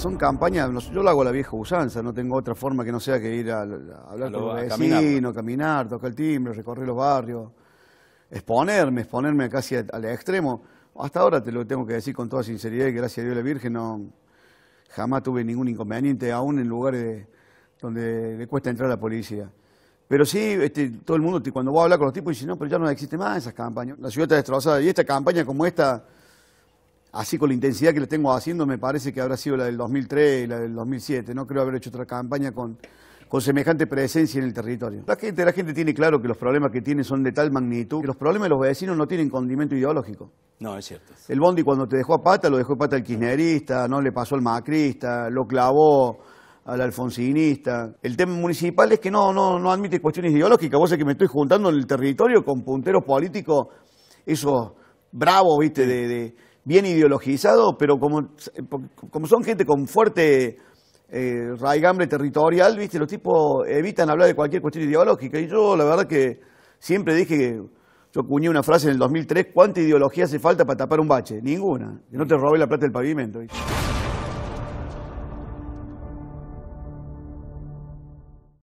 son campañas, yo lo hago a la vieja usanza, no tengo otra forma que no sea que ir a, hablar con los vecinos, caminar. tocar el timbre, recorrer los barrios, exponerme, exponerme casi al extremo. Hasta ahora te lo tengo que decir con toda sinceridad y gracias a Dios la Virgen no jamás tuve ningún inconveniente, aún en lugares donde le cuesta entrar a la policía. Pero sí, este, todo el mundo, cuando va a hablar con los tipos, dice, no, pero ya no existe más esas campañas. La ciudad está destrozada y esta campaña como esta así con la intensidad que le tengo haciendo, me parece que habrá sido la del 2003 y la del 2007. No creo haber hecho otra campaña con, semejante presencia en el territorio. La gente, la gente tiene claro que los problemas que tiene son de tal magnitud que los problemas de los vecinos no tienen condimento ideológico. No, es cierto. El Bondi cuando te dejó a pata, lo dejó a pata al kirchnerista, no le pasó al macrista, lo clavó al alfonsinista. El tema municipal es que no, no, no admite cuestiones ideológicas. Vos es que me estoy juntando en el territorio con punteros políticos, esos bravos, viste, de bien ideologizado, pero como, como son gente con fuerte eh, raigambre territorial, ¿viste? los tipos evitan hablar de cualquier cuestión ideológica. Y yo la verdad que siempre dije, yo cuñé una frase en el 2003, ¿cuánta ideología hace falta para tapar un bache? Ninguna. Que no te robé la plata del pavimento.